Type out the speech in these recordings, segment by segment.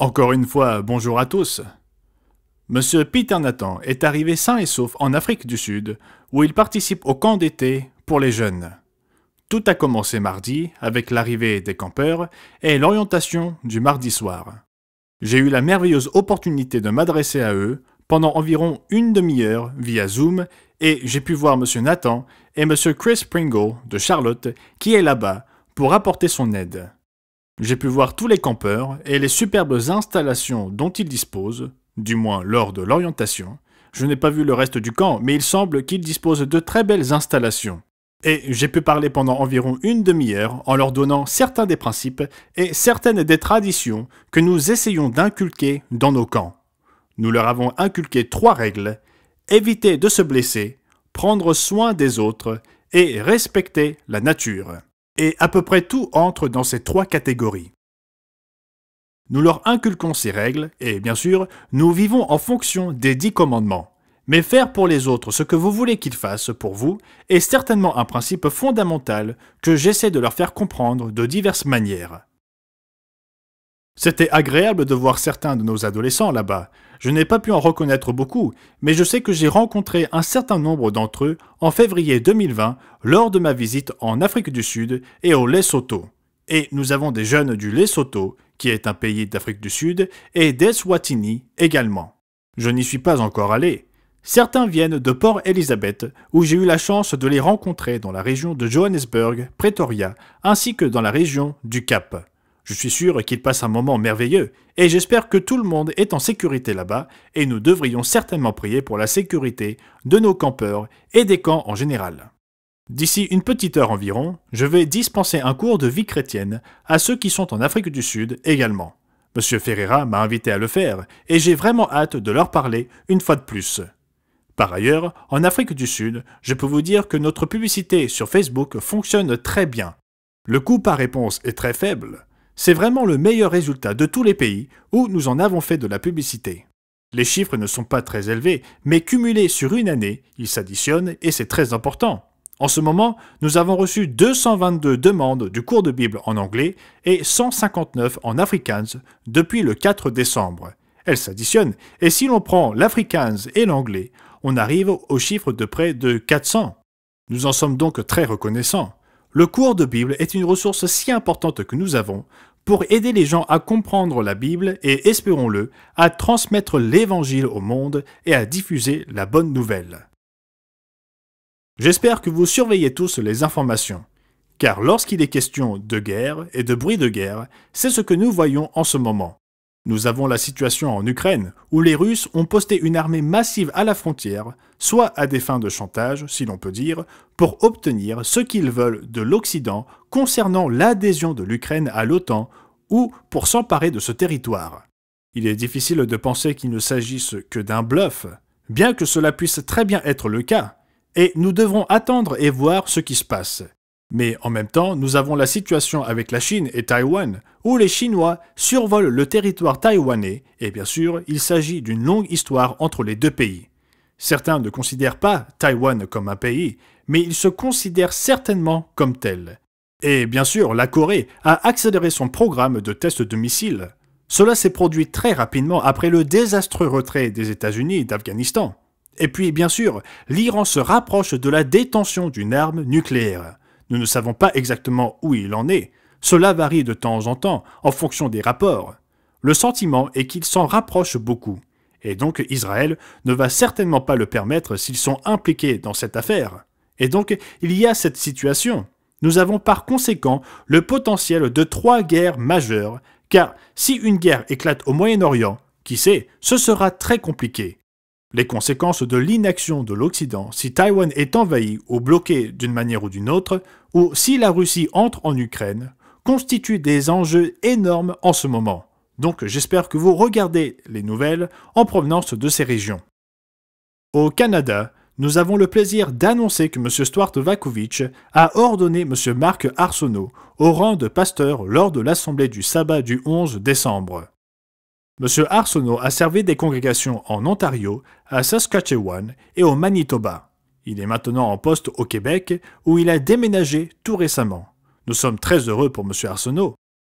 Encore une fois, bonjour à tous. Monsieur Peter Nathan est arrivé sain et sauf en Afrique du Sud, où il participe au camp d'été pour les jeunes. Tout a commencé mardi avec l'arrivée des campeurs et l'orientation du mardi soir. J'ai eu la merveilleuse opportunité de m'adresser à eux pendant environ une demi-heure via Zoom et j'ai pu voir Monsieur Nathan et Monsieur Chris Pringle de Charlotte qui est là-bas pour apporter son aide. J'ai pu voir tous les campeurs et les superbes installations dont ils disposent, du moins lors de l'orientation. Je n'ai pas vu le reste du camp, mais il semble qu'ils disposent de très belles installations. Et j'ai pu parler pendant environ une demi-heure en leur donnant certains des principes et certaines des traditions que nous essayons d'inculquer dans nos camps. Nous leur avons inculqué trois règles, éviter de se blesser, prendre soin des autres et respecter la nature et à peu près tout entre dans ces trois catégories. Nous leur inculquons ces règles, et bien sûr, nous vivons en fonction des dix commandements. Mais faire pour les autres ce que vous voulez qu'ils fassent pour vous est certainement un principe fondamental que j'essaie de leur faire comprendre de diverses manières. C'était agréable de voir certains de nos adolescents là-bas. Je n'ai pas pu en reconnaître beaucoup, mais je sais que j'ai rencontré un certain nombre d'entre eux en février 2020 lors de ma visite en Afrique du Sud et au Lesotho. Et nous avons des jeunes du Lesotho, qui est un pays d'Afrique du Sud, et d'Eswatini également. Je n'y suis pas encore allé. Certains viennent de Port Elizabeth, où j'ai eu la chance de les rencontrer dans la région de Johannesburg, Pretoria, ainsi que dans la région du Cap. Je suis sûr qu'il passe un moment merveilleux, et j'espère que tout le monde est en sécurité là-bas, et nous devrions certainement prier pour la sécurité de nos campeurs et des camps en général. D'ici une petite heure environ, je vais dispenser un cours de vie chrétienne à ceux qui sont en Afrique du Sud également. Monsieur Ferreira m'a invité à le faire, et j'ai vraiment hâte de leur parler une fois de plus. Par ailleurs, en Afrique du Sud, je peux vous dire que notre publicité sur Facebook fonctionne très bien. Le coût par réponse est très faible. C'est vraiment le meilleur résultat de tous les pays où nous en avons fait de la publicité. Les chiffres ne sont pas très élevés, mais cumulés sur une année, ils s'additionnent et c'est très important. En ce moment, nous avons reçu 222 demandes du cours de Bible en anglais et 159 en Afrikaans depuis le 4 décembre. Elles s'additionnent et si l'on prend l'Afrikaans et l'anglais, on arrive au chiffre de près de 400. Nous en sommes donc très reconnaissants. Le cours de Bible est une ressource si importante que nous avons pour aider les gens à comprendre la Bible et, espérons-le, à transmettre l'Évangile au monde et à diffuser la bonne nouvelle. J'espère que vous surveillez tous les informations, car lorsqu'il est question de guerre et de bruit de guerre, c'est ce que nous voyons en ce moment. Nous avons la situation en Ukraine, où les Russes ont posté une armée massive à la frontière, soit à des fins de chantage, si l'on peut dire, pour obtenir ce qu'ils veulent de l'Occident concernant l'adhésion de l'Ukraine à l'OTAN, ou pour s'emparer de ce territoire. Il est difficile de penser qu'il ne s'agisse que d'un bluff, bien que cela puisse très bien être le cas, et nous devrons attendre et voir ce qui se passe. Mais en même temps, nous avons la situation avec la Chine et Taïwan, où les Chinois survolent le territoire taïwanais, et bien sûr, il s'agit d'une longue histoire entre les deux pays. Certains ne considèrent pas Taïwan comme un pays, mais ils se considèrent certainement comme tel. Et bien sûr, la Corée a accéléré son programme de tests de missiles. Cela s'est produit très rapidement après le désastreux retrait des États-Unis d'Afghanistan. Et puis, bien sûr, l'Iran se rapproche de la détention d'une arme nucléaire. Nous ne savons pas exactement où il en est. Cela varie de temps en temps, en fonction des rapports. Le sentiment est qu'il s'en rapproche beaucoup. Et donc Israël ne va certainement pas le permettre s'ils sont impliqués dans cette affaire. Et donc il y a cette situation. Nous avons par conséquent le potentiel de trois guerres majeures, car si une guerre éclate au Moyen-Orient, qui sait, ce sera très compliqué. Les conséquences de l'inaction de l'Occident si Taïwan est envahi ou bloqué d'une manière ou d'une autre, ou si la Russie entre en Ukraine, constituent des enjeux énormes en ce moment. Donc j'espère que vous regardez les nouvelles en provenance de ces régions. Au Canada, nous avons le plaisir d'annoncer que M. Stuart Vakovic a ordonné M. Marc Arsenault au rang de pasteur lors de l'Assemblée du sabbat du 11 décembre. M. Arsenault a servi des congrégations en Ontario, à Saskatchewan et au Manitoba. Il est maintenant en poste au Québec, où il a déménagé tout récemment. Nous sommes très heureux pour M. Arsenault.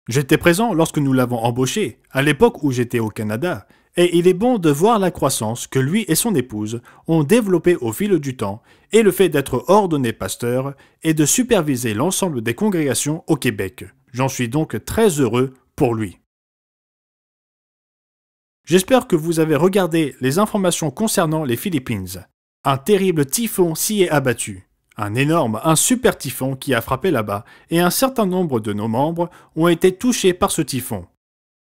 J'étais présent lorsque nous l'avons embauché, à l'époque où j'étais au Canada, et il est bon de voir la croissance que lui et son épouse ont développée au fil du temps, et le fait d'être ordonné pasteur et de superviser l'ensemble des congrégations au Québec. J'en suis donc très heureux pour lui. J'espère que vous avez regardé les informations concernant les Philippines. Un terrible typhon s'y est abattu. Un énorme, un super typhon qui a frappé là-bas, et un certain nombre de nos membres ont été touchés par ce typhon.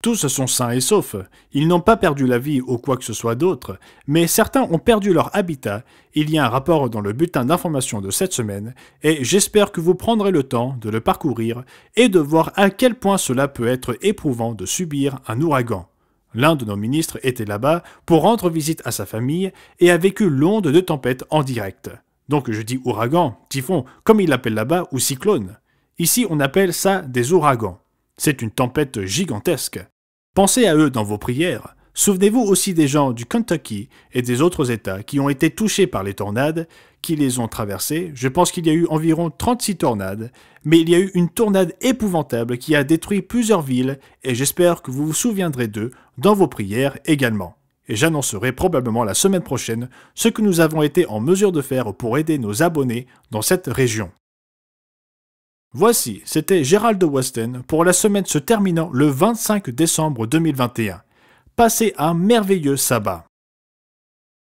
Tous sont sains et saufs, ils n'ont pas perdu la vie ou quoi que ce soit d'autre, mais certains ont perdu leur habitat, il y a un rapport dans le bulletin d'information de cette semaine, et j'espère que vous prendrez le temps de le parcourir et de voir à quel point cela peut être éprouvant de subir un ouragan. L'un de nos ministres était là-bas pour rendre visite à sa famille et a vécu l'onde de tempête en direct. Donc je dis ouragan, typhon, comme il l'appelle là-bas, ou cyclone. Ici on appelle ça des ouragans. C'est une tempête gigantesque. Pensez à eux dans vos prières. Souvenez-vous aussi des gens du Kentucky et des autres États qui ont été touchés par les tornades, qui les ont traversés. Je pense qu'il y a eu environ 36 tornades, mais il y a eu une tornade épouvantable qui a détruit plusieurs villes et j'espère que vous vous souviendrez d'eux dans vos prières également. Et j'annoncerai probablement la semaine prochaine ce que nous avons été en mesure de faire pour aider nos abonnés dans cette région. Voici, c'était Gérald de Weston pour la semaine se terminant le 25 décembre 2021. Passez un merveilleux sabbat.